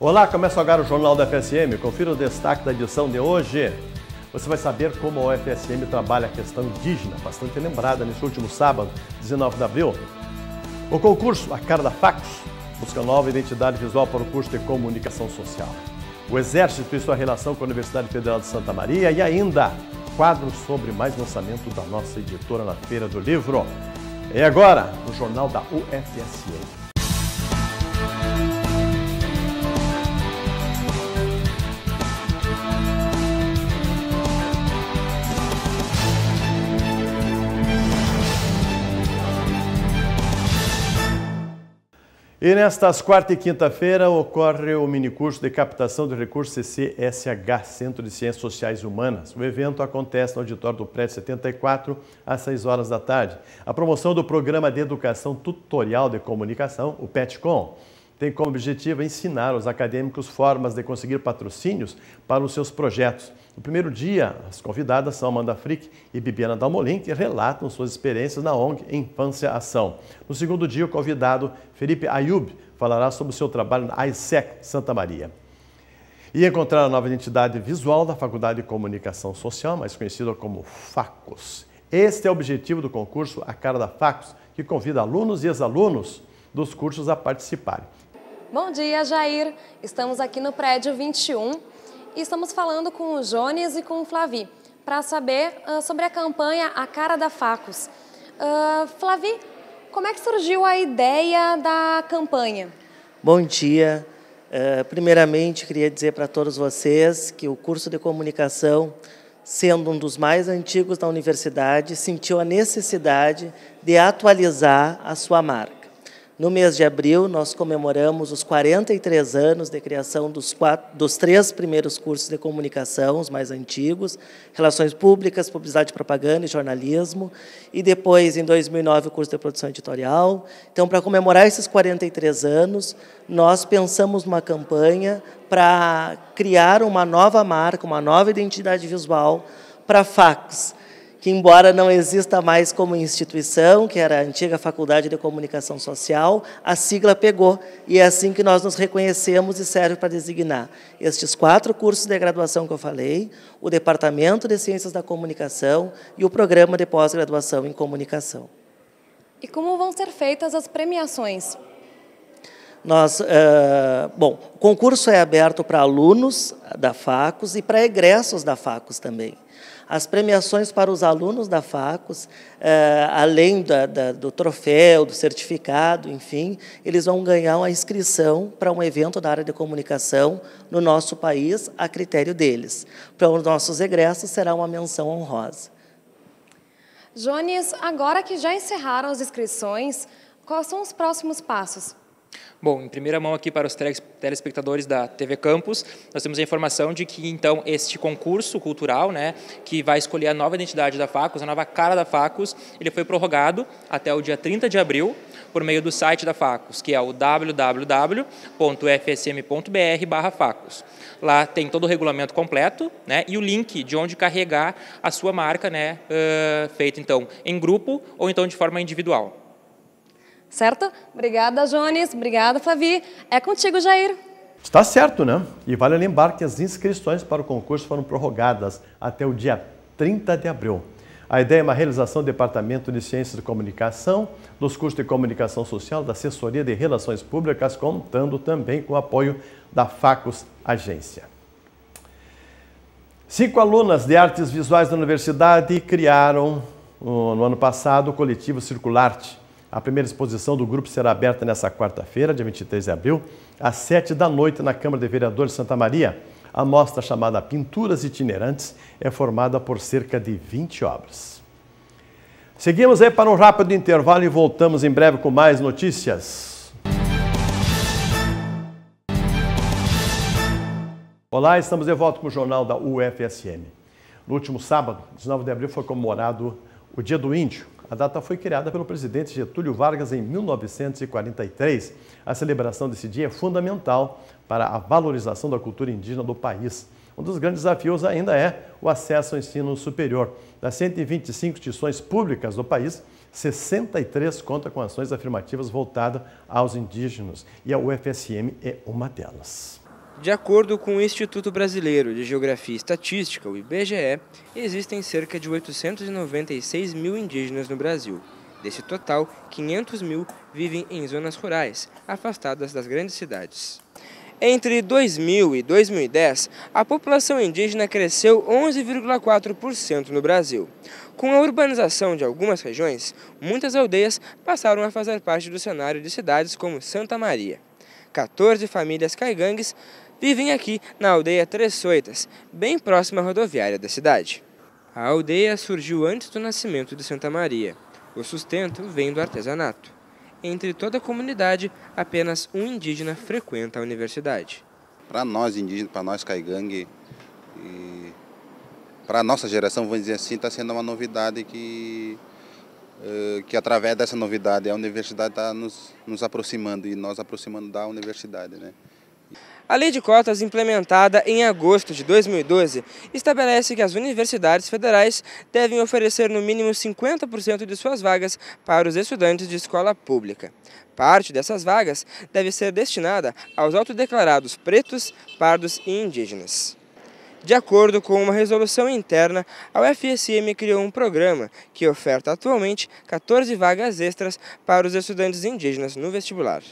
Olá, começa agora o Jornal da FSM. Confira o destaque da edição de hoje. Você vai saber como a UFSM trabalha a questão indígena, bastante lembrada neste último sábado, 19 de abril. O concurso A Cara da Facos busca nova identidade visual para o curso de comunicação social. O Exército e sua relação com a Universidade Federal de Santa Maria e ainda quadro sobre mais lançamento da nossa editora na Feira do Livro. É agora, o Jornal da UFSM. E nestas quarta e quinta-feira ocorre o minicurso de captação de recursos CCSH, Centro de Ciências Sociais Humanas. O evento acontece no auditório do Prédio 74, às 6 horas da tarde. A promoção do Programa de Educação Tutorial de Comunicação, o PETCOM tem como objetivo ensinar aos acadêmicos formas de conseguir patrocínios para os seus projetos. No primeiro dia, as convidadas são Amanda Frick e Bibiana Dalmolin, que relatam suas experiências na ONG Infância Ação. No segundo dia, o convidado Felipe Ayub falará sobre o seu trabalho na ISEC Santa Maria. E encontrar a nova identidade visual da Faculdade de Comunicação Social, mais conhecida como FACOS. Este é o objetivo do concurso A Cara da FACOS, que convida alunos e ex-alunos dos cursos a participarem. Bom dia, Jair. Estamos aqui no prédio 21 e estamos falando com o Jones e com o Flavi para saber uh, sobre a campanha A Cara da Facos. Uh, Flavi, como é que surgiu a ideia da campanha? Bom dia. Uh, primeiramente, queria dizer para todos vocês que o curso de comunicação, sendo um dos mais antigos da universidade, sentiu a necessidade de atualizar a sua marca. No mês de abril, nós comemoramos os 43 anos de criação dos, quatro, dos três primeiros cursos de comunicação, os mais antigos, Relações Públicas, Publicidade e Propaganda e Jornalismo, e depois, em 2009, o curso de Produção Editorial. Então, para comemorar esses 43 anos, nós pensamos numa campanha para criar uma nova marca, uma nova identidade visual para a FACS, que embora não exista mais como instituição, que era a antiga Faculdade de Comunicação Social, a sigla pegou e é assim que nós nos reconhecemos e serve para designar estes quatro cursos de graduação que eu falei, o Departamento de Ciências da Comunicação e o Programa de Pós-Graduação em Comunicação. E como vão ser feitas as premiações? Nós, uh, bom, o concurso é aberto para alunos da Facos e para egressos da Facos também. As premiações para os alunos da Facos, eh, além da, da, do troféu, do certificado, enfim, eles vão ganhar uma inscrição para um evento da área de comunicação no nosso país, a critério deles. Para os nossos egressos, será uma menção honrosa. Jones, agora que já encerraram as inscrições, quais são os próximos passos? Bom, em primeira mão aqui para os telespectadores da TV Campus, nós temos a informação de que então este concurso cultural, né, que vai escolher a nova identidade da Facus, a nova cara da Facus, ele foi prorrogado até o dia 30 de abril por meio do site da Facus, que é o www.fsm.br/facus. Lá tem todo o regulamento completo, né, e o link de onde carregar a sua marca, né, uh, feito então em grupo ou então de forma individual. Certo? Obrigada, Jones. Obrigada, Flavi. É contigo, Jair. Está certo, né? E vale lembrar que as inscrições para o concurso foram prorrogadas até o dia 30 de abril. A ideia é uma realização do Departamento de Ciências de Comunicação, dos cursos de Comunicação Social, da Assessoria de Relações Públicas, contando também com o apoio da Facus Agência. Cinco alunas de artes visuais da universidade criaram, no ano passado, o coletivo Circularte, a primeira exposição do grupo será aberta nesta quarta-feira, dia 23 de abril, às 7 da noite, na Câmara de Vereadores de Santa Maria. A mostra chamada Pinturas Itinerantes é formada por cerca de 20 obras. Seguimos aí para um rápido intervalo e voltamos em breve com mais notícias. Olá, estamos de volta com o Jornal da UFSM. No último sábado, 19 de abril, foi comemorado o Dia do Índio, a data foi criada pelo presidente Getúlio Vargas em 1943. A celebração desse dia é fundamental para a valorização da cultura indígena do país. Um dos grandes desafios ainda é o acesso ao ensino superior. Das 125 instituições públicas do país, 63 conta com ações afirmativas voltadas aos indígenas e a UFSM é uma delas. De acordo com o Instituto Brasileiro de Geografia e Estatística, o IBGE, existem cerca de 896 mil indígenas no Brasil. Desse total, 500 mil vivem em zonas rurais, afastadas das grandes cidades. Entre 2000 e 2010, a população indígena cresceu 11,4% no Brasil. Com a urbanização de algumas regiões, muitas aldeias passaram a fazer parte do cenário de cidades como Santa Maria. 14 famílias caigangues vivem aqui na aldeia Três Soitas, bem próxima à rodoviária da cidade. A aldeia surgiu antes do nascimento de Santa Maria. O sustento vem do artesanato. Entre toda a comunidade, apenas um indígena frequenta a universidade. Para nós indígenas, para nós caigangue, para a nossa geração, vamos dizer assim, está sendo uma novidade que, eh, que através dessa novidade a universidade está nos, nos aproximando e nós aproximando da universidade. Né? A lei de cotas, implementada em agosto de 2012, estabelece que as universidades federais devem oferecer no mínimo 50% de suas vagas para os estudantes de escola pública. Parte dessas vagas deve ser destinada aos autodeclarados pretos, pardos e indígenas. De acordo com uma resolução interna, a UFSM criou um programa que oferta atualmente 14 vagas extras para os estudantes indígenas no vestibular.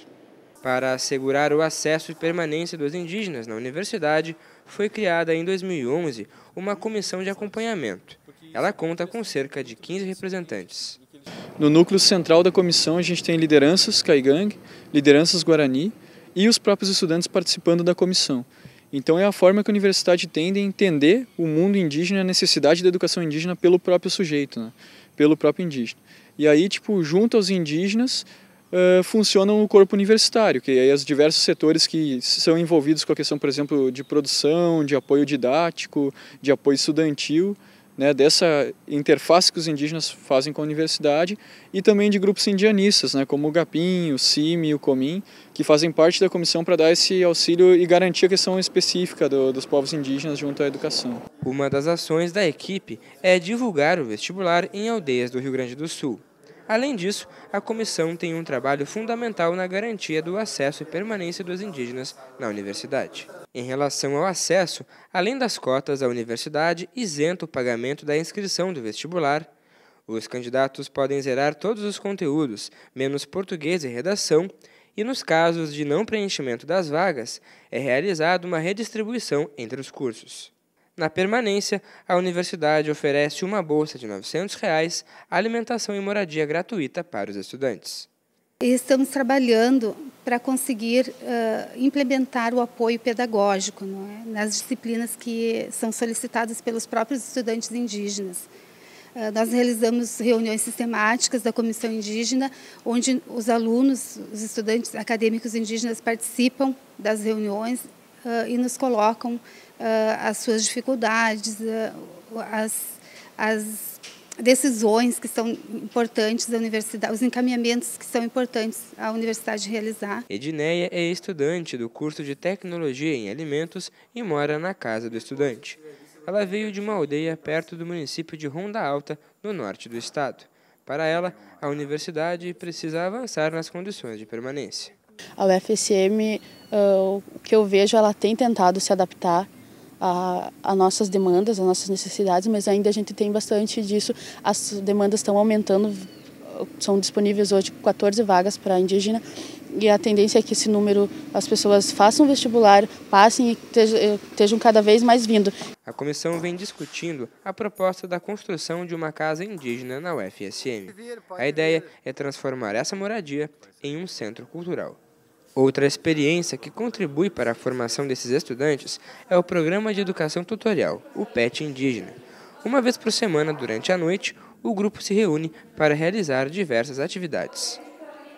Para assegurar o acesso e permanência dos indígenas na universidade, foi criada em 2011 uma comissão de acompanhamento. Ela conta com cerca de 15 representantes. No núcleo central da comissão, a gente tem lideranças caigangue, lideranças guarani e os próprios estudantes participando da comissão. Então é a forma que a universidade tem de entender o mundo indígena, a necessidade da educação indígena pelo próprio sujeito, né? pelo próprio indígena. E aí, tipo, junto aos indígenas, uh, funcionam o corpo universitário, que aí os diversos setores que são envolvidos com a questão, por exemplo, de produção, de apoio didático, de apoio estudantil, né, dessa interface que os indígenas fazem com a universidade e também de grupos indianistas, né, como o GAPIM, o CIMI, o COMIN, que fazem parte da comissão para dar esse auxílio e garantir a questão específica do, dos povos indígenas junto à educação. Uma das ações da equipe é divulgar o vestibular em aldeias do Rio Grande do Sul. Além disso, a comissão tem um trabalho fundamental na garantia do acesso e permanência dos indígenas na universidade. Em relação ao acesso, além das cotas, a universidade isenta o pagamento da inscrição do vestibular, os candidatos podem zerar todos os conteúdos, menos português e redação, e nos casos de não preenchimento das vagas, é realizada uma redistribuição entre os cursos. Na permanência, a universidade oferece uma bolsa de R$ 900, reais, alimentação e moradia gratuita para os estudantes. Estamos trabalhando para conseguir uh, implementar o apoio pedagógico é? nas disciplinas que são solicitadas pelos próprios estudantes indígenas. nós realizamos reuniões sistemáticas da Comissão Indígena, onde os alunos, os estudantes acadêmicos indígenas participam das reuniões eh, e nos colocam eh, as suas dificuldades, eh, as, as decisões que são importantes da universidade, os encaminhamentos que são importantes à universidade realizar. Edneia é estudante do curso de Tecnologia em Alimentos e mora na casa do estudante. Ela veio de uma aldeia perto do município de Ronda Alta, no norte do estado. Para ela, a universidade precisa avançar nas condições de permanência. A UFSM, ah, o que eu vejo, ela tem tentado se adaptar a, nossas demandas, às nossas necessidades, mas ainda a gente tem bastante disso. As demandas estão aumentando, são disponíveis hoje 14 vagas para indígena e a tendência é que esse número, as pessoas façam vestibular, passem e eh, estejam cada vez mais vindo. A comissão vem discutindo a proposta da construção de uma casa indígena na UFSM. A ideia é transformar essa moradia em um centro cultural. Outra experiência que contribui para a formação desses estudantes é o Programa de Educação Tutorial, o PET Indígena. Uma vez por semana, durante a noite, o grupo se reúne para realizar diversas atividades.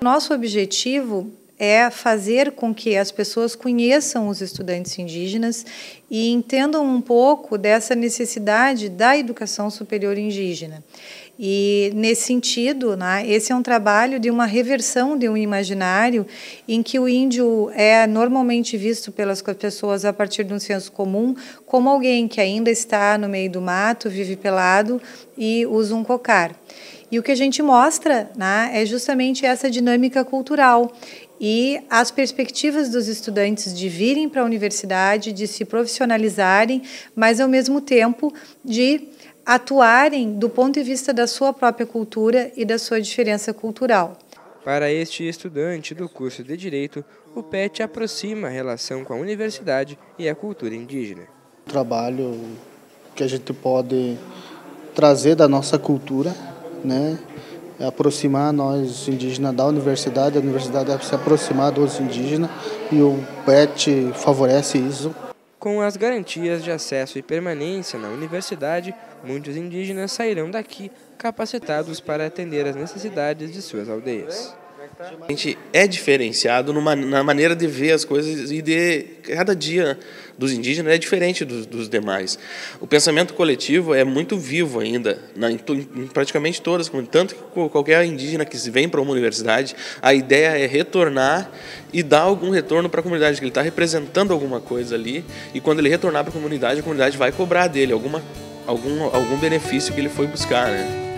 Nosso objetivo é fazer com que as pessoas conheçam os estudantes indígenas e entendam um pouco dessa necessidade da educação superior indígena. E, nesse sentido, né, esse é um trabalho de uma reversão de um imaginário em que o índio é normalmente visto pelas pessoas a partir de um senso comum como alguém que ainda está no meio do mato, vive pelado e usa um cocar. E o que a gente mostra né, é justamente essa dinâmica cultural e as perspectivas dos estudantes de virem para a universidade, de se profissionalizarem, mas ao mesmo tempo de atuarem do ponto de vista da sua própria cultura e da sua diferença cultural. Para este estudante do curso de Direito, o PET aproxima a relação com a universidade e a cultura indígena. O trabalho que a gente pode trazer da nossa cultura, né? É aproximar nós indígenas da universidade, a universidade deve é se aproximar dos indígenas e o PET favorece isso. Com as garantias de acesso e permanência na universidade, muitos indígenas sairão daqui capacitados para atender às necessidades de suas aldeias. A gente é diferenciado numa, na maneira de ver as coisas e de cada dia dos indígenas é diferente dos, dos demais. O pensamento coletivo é muito vivo ainda, na, em, em, praticamente todas, tanto que qualquer indígena que se vem para uma universidade, a ideia é retornar e dar algum retorno para a comunidade, que ele está representando alguma coisa ali, e quando ele retornar para a comunidade, a comunidade vai cobrar dele alguma coisa algum, algum benefício que ele foi buscar, né?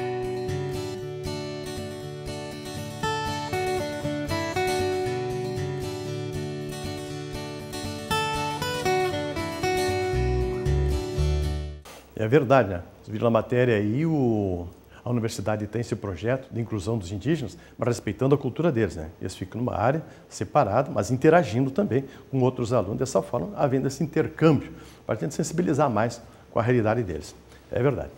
É verdade, né? Vocês viram na matéria aí, o... a universidade tem esse projeto de inclusão dos indígenas, mas respeitando a cultura deles, né? Eles ficam numa área separada, mas interagindo também com outros alunos. Dessa forma, havendo esse intercâmbio, para tentar sensibilizar mais com a realidade deles. É verdade.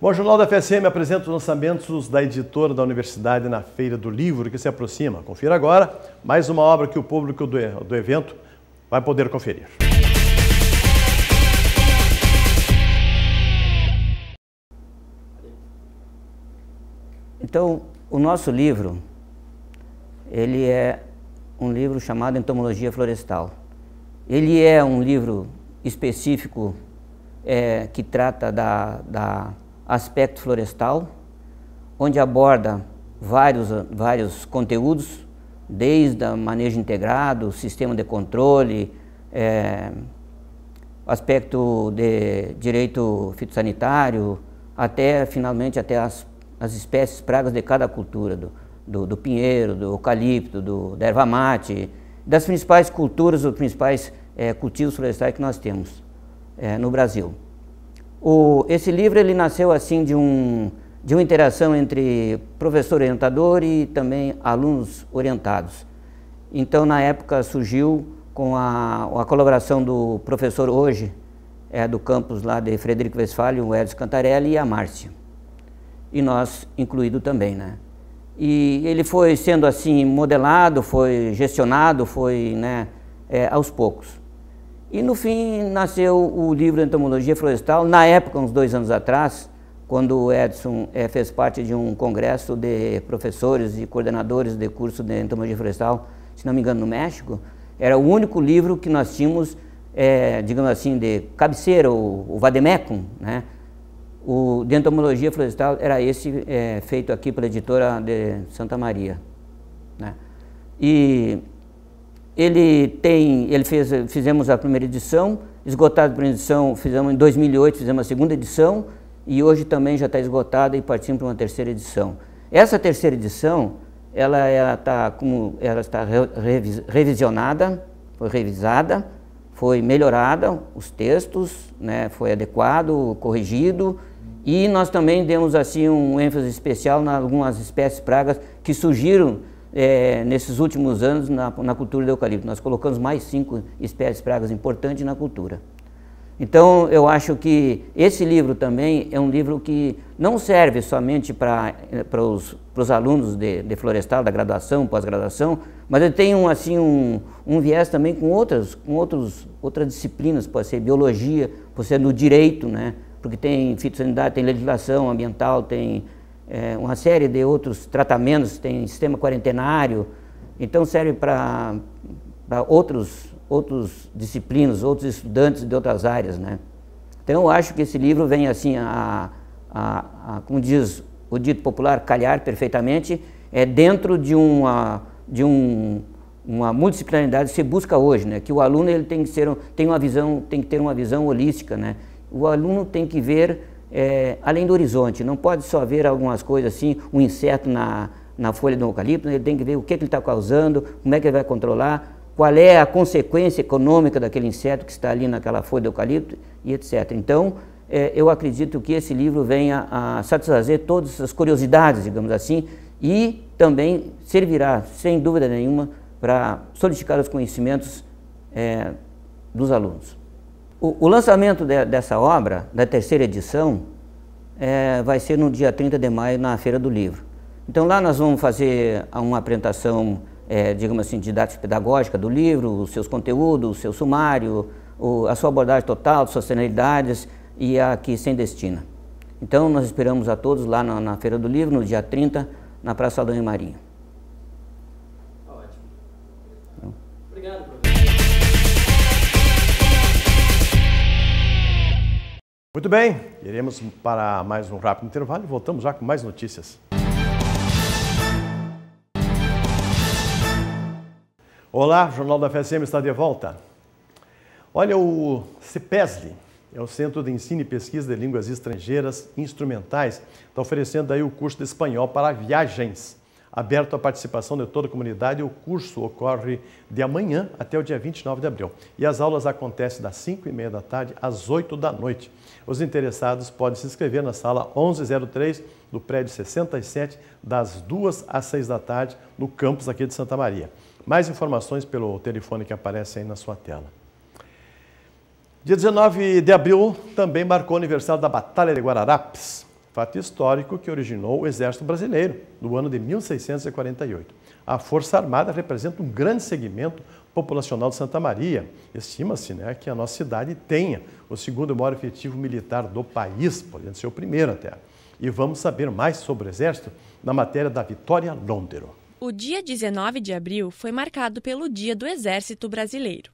Bom, o Jornal da FSM apresenta os lançamentos da editora da Universidade na Feira do Livro, que se aproxima. Confira agora mais uma obra que o público do evento vai poder conferir. Então, o nosso livro, ele é um livro chamado Entomologia Florestal. Ele é um livro específico é, que trata da, da aspecto florestal, onde aborda vários, vários conteúdos, desde o manejo integrado, sistema de controle, é, aspecto de direito fitossanitário, até finalmente até as, as espécies pragas de cada cultura, do, do, do pinheiro, do eucalipto, do, da erva mate, das principais culturas, dos principais é, cultivos florestais que nós temos é, no Brasil. O, esse livro ele nasceu assim de, um, de uma interação entre professor orientador e também alunos orientados. Então, na época, surgiu com a, a colaboração do professor hoje, é, do campus lá de Frederico Westphalen, o Edson Cantarelli e a Márcia. E nós incluído também, né? E ele foi sendo assim modelado, foi gestionado, foi né, é, aos poucos. E no fim nasceu o livro Entomologia Florestal, na época, uns dois anos atrás, quando o Edson eh, fez parte de um congresso de professores e coordenadores de curso de entomologia florestal, se não me engano, no México, era o único livro que nós tínhamos, eh, digamos assim, de cabeceira, o, o vademecum, né? O de entomologia florestal era esse eh, feito aqui pela editora de Santa Maria, né? E ele tem, ele fez, fizemos a primeira edição, esgotada a primeira edição, fizemos em 2008, fizemos a segunda edição e hoje também já está esgotada e partimos para uma terceira edição. Essa terceira edição, ela está é, como ela está revisionada, foi revisada, foi melhorada, os textos, né, foi adequado, corrigido e nós também demos assim um ênfase especial em algumas espécies pragas que surgiram é, nesses últimos anos na, na, cultura do eucalipto. Nós colocamos mais cinco espécies pragas importantes na cultura. Então, eu acho que esse livro também é um livro que não serve somente para eh, os alunos de, de, florestal, da graduação, pós-graduação, mas ele tem um, assim, um, um viés também com outras, com outros, outras disciplinas, pode ser biologia, pode ser no direito, né? porque tem fitossanidade tem legislação ambiental, tem é, uma série de outros tratamentos, tem sistema quarentenário, então serve para outros, outros disciplinas, outros estudantes de outras áreas, né? Então eu acho que esse livro vem assim, a, a, a como diz o dito popular, calhar perfeitamente, é dentro de uma, de um, uma multidisciplinaridade que se busca hoje, né? Que o aluno ele tem que ser, tem uma visão, tem que ter uma visão holística, né? O aluno tem que ver é, além do horizonte. Não pode só ver algumas coisas assim, um inseto na, na folha do eucalipto, ele tem que ver o que, que ele está causando, como é que ele vai controlar, qual é a consequência econômica daquele inseto que está ali naquela folha do eucalipto e etc. Então, é, eu acredito que esse livro venha a satisfazer todas as curiosidades, digamos assim, e também servirá, sem dúvida nenhuma, para solidificar os conhecimentos é, dos alunos. O, o lançamento de, dessa obra, da terceira edição, é, vai ser no dia 30 de maio, na Feira do Livro. Então lá nós vamos fazer uma apresentação, é, digamos assim, didática pedagógica do livro, os seus conteúdos, o seu sumário, o, a sua abordagem total, suas finalidades e a que sem destino. Então nós esperamos a todos lá na, na Feira do Livro, no dia 30, na Praça Adão e Marinho. Muito bem, iremos para mais um rápido intervalo e voltamos já com mais notícias. Olá, Jornal da FSM está de volta. Olha, o CEPESLE é o Centro de Ensino e Pesquisa de Línguas Estrangeiras Instrumentais, está oferecendo aí o curso de espanhol para viagens. Aberto à participação de toda a comunidade, o curso ocorre de amanhã até o dia 29 de abril. E as aulas acontecem das 5 e meia da tarde às 8 da noite. Os interessados podem se inscrever na sala 1103 do prédio 67, das 2 às 6 da tarde, no campus aqui de Santa Maria. Mais informações pelo telefone que aparece aí na sua tela. Dia 19 de abril também marcou o aniversário da Batalha de Guararapes fato histórico que originou o Exército Brasileiro, no ano de 1648. A Força Armada representa um grande segmento populacional de Santa Maria. Estima-se né, que a nossa cidade tenha o segundo maior efetivo militar do país, podendo ser o primeiro até. E vamos saber mais sobre o Exército na matéria da Vitória Londero. O dia 19 de abril foi marcado pelo Dia do Exército Brasileiro.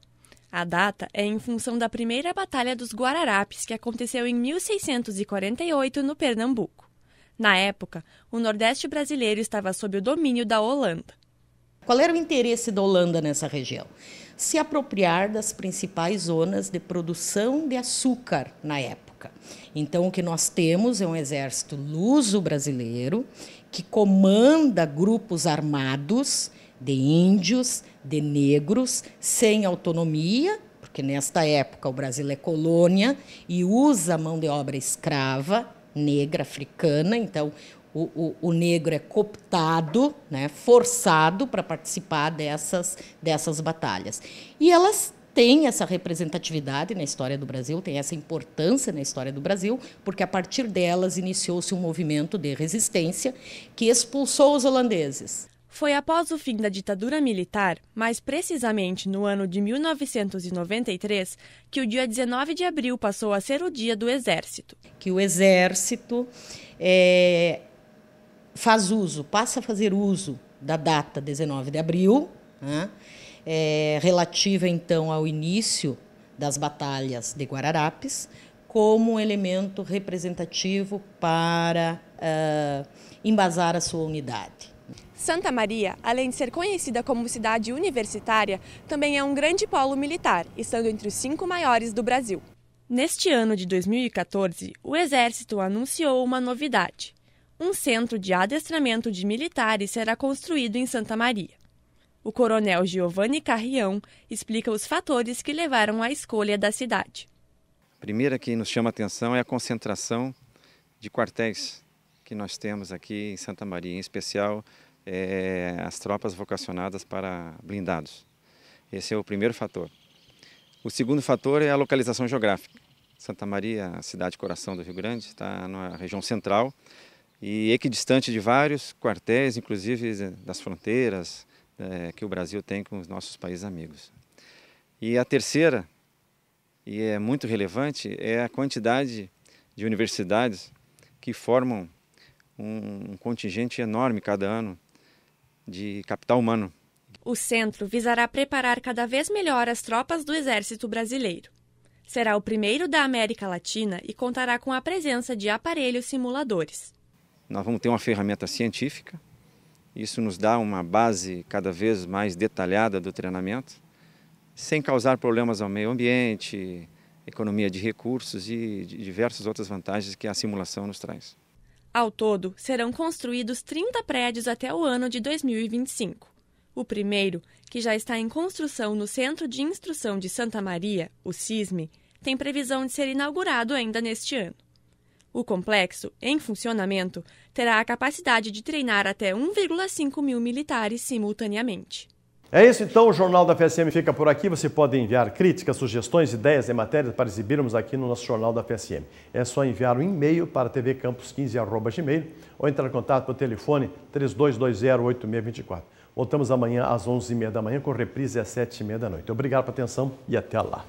A data é em função da primeira Batalha dos Guararapes, que aconteceu em 1648 no Pernambuco. Na época, o Nordeste brasileiro estava sob o domínio da Holanda. Qual era o interesse da Holanda nessa região? Se apropriar das principais zonas de produção de açúcar na época. Então, o que nós temos é um exército luso-brasileiro que comanda grupos armados de índios, de negros sem autonomia, porque nesta época o Brasil é colônia e usa mão de obra escrava, negra, africana, então o, o, o, negro é cooptado, né, forçado para participar dessas, dessas batalhas. E elas têm essa representatividade na história do Brasil, têm essa importância na história do Brasil, porque a partir delas iniciou-se um movimento de resistência que expulsou os holandeses. Foi após o fim da ditadura militar, mais precisamente no ano de 1993, que o dia 19 de abril passou a ser o dia do Exército. Que o Exército é, faz uso, passa a fazer uso da data 19 de abril, né, é, relativa então ao início das batalhas de Guararapes, como elemento representativo para uh, embasar a sua unidade. Santa Maria, além de ser conhecida como cidade universitária, também é um grande polo militar, estando entre os cinco maiores do Brasil. Neste ano de 2014, o Exército anunciou uma novidade. Um centro de adestramento de militares será construído em Santa Maria. O coronel Giovanni Carrião explica os fatores que levaram à escolha da cidade. A primeira que nos chama a atenção é a concentração de quartéis que nós temos aqui em Santa Maria, em especial é, as tropas vocacionadas para blindados. Esse é o primeiro fator. O segundo fator é a localização geográfica. Santa Maria, a cidade coração do Rio Grande, está na região central e equidistante de vários quartéis, inclusive eh, das fronteiras é, que o Brasil tem com os nossos países amigos. E a terceira, e é muito relevante, é a quantidade de universidades que formam um, um contingente enorme cada ano de capital humano. O centro visará preparar cada vez melhor as tropas do Exército Brasileiro. Será o primeiro da América Latina e contará com a presença de aparelhos simuladores. Nós vamos ter uma ferramenta científica, isso nos dá uma base cada vez mais detalhada do treinamento, sem causar problemas ao meio ambiente, economia de recursos e diversas outras vantagens que a simulação nos traz. Ao todo, serão construídos 30 prédios até o ano de 2025. O primeiro, que já está em construção no Centro de Instrução de Santa Maria, o CISME, tem previsão de ser inaugurado ainda neste ano. O complexo, em funcionamento, terá a capacidade de treinar até 1,5 mil militares simultaneamente. É isso então, o Jornal da FSM fica por aqui. Você pode enviar críticas, sugestões, ideias e matérias para exibirmos aqui no nosso Jornal da FSM. É só enviar um e-mail para tvcampus15.gmail ou entrar em contato pelo telefone 32208624. Voltamos amanhã às 11h30 da manhã com reprise às 7h30 da noite. Obrigado pela atenção e até lá.